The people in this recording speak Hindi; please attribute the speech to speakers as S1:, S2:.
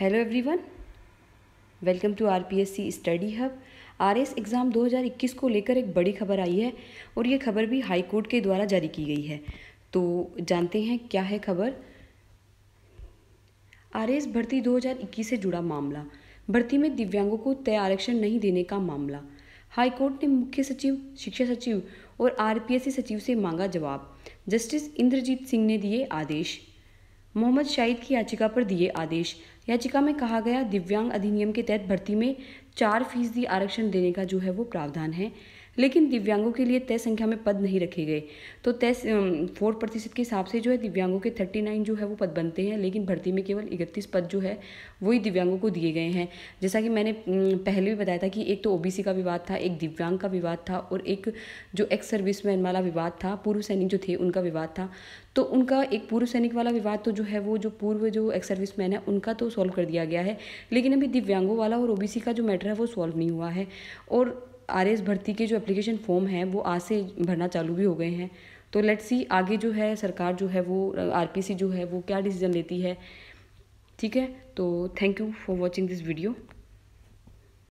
S1: hello everyone welcome to RPSC study hub RS exam 2021 को लेकर एक बड़ी खबर आई है और ये खबर भी हाई कोर्ट के द्वारा जारी की गई है तो जानते हैं क्या है खबर आरएस भर्ती 2021 से जुड़ा मामला भर्ती में दिव्यांगों को तय आरक्षण नहीं देने का मामला हाई कोर्ट ने मुख्य सचिव शिक्षा सचिव और आरपीएससी सचिव से मांगा जवाब जस्टिस इंद्रजीत सिंह ने दिए आदेश मोहम्मद शाहिद की याचिका पर दिए आदेश याचिका में कहा गया दिव्यांग अधिनियम के तहत भर्ती में चार फीसदी आरक्षण देने का जो है वो प्रावधान है लेकिन दिव्यांगों के लिए तय संख्या में पद नहीं रखे गए तो तय फोर प्रतिशत के हिसाब से जो है दिव्यांगों के थर्टी नाइन जो है वो पद बनते हैं लेकिन भर्ती में केवल इकतीस पद जो है वही दिव्यांगों को दिए गए हैं जैसा कि मैंने पहले भी बताया था कि एक तो ओ का विवाद था एक दिव्यांग का विवाद था और एक जो एक्स सर्विस मैन वाला विवाद था पूर्व सैनिक जो थे उनका विवाद था तो उनका एक पूर्व सैनिक वाला विवाद तो जो है वो जो पूर्व जो एक्स सर्विस मैन है उनका तो सॉल्व कर दिया गया है लेकिन अभी दिव्यांगों वाला और ओबीसी का जो मैटर है वो सॉल्व नहीं हुआ है और आर एस भर्ती के जो एप्लीकेशन फॉर्म हैं वो आज से भरना चालू भी हो गए हैं तो लेट्स सी आगे जो है सरकार जो है वो सी जो है वो क्या डिसीज़न लेती है ठीक है तो thank you for watching this video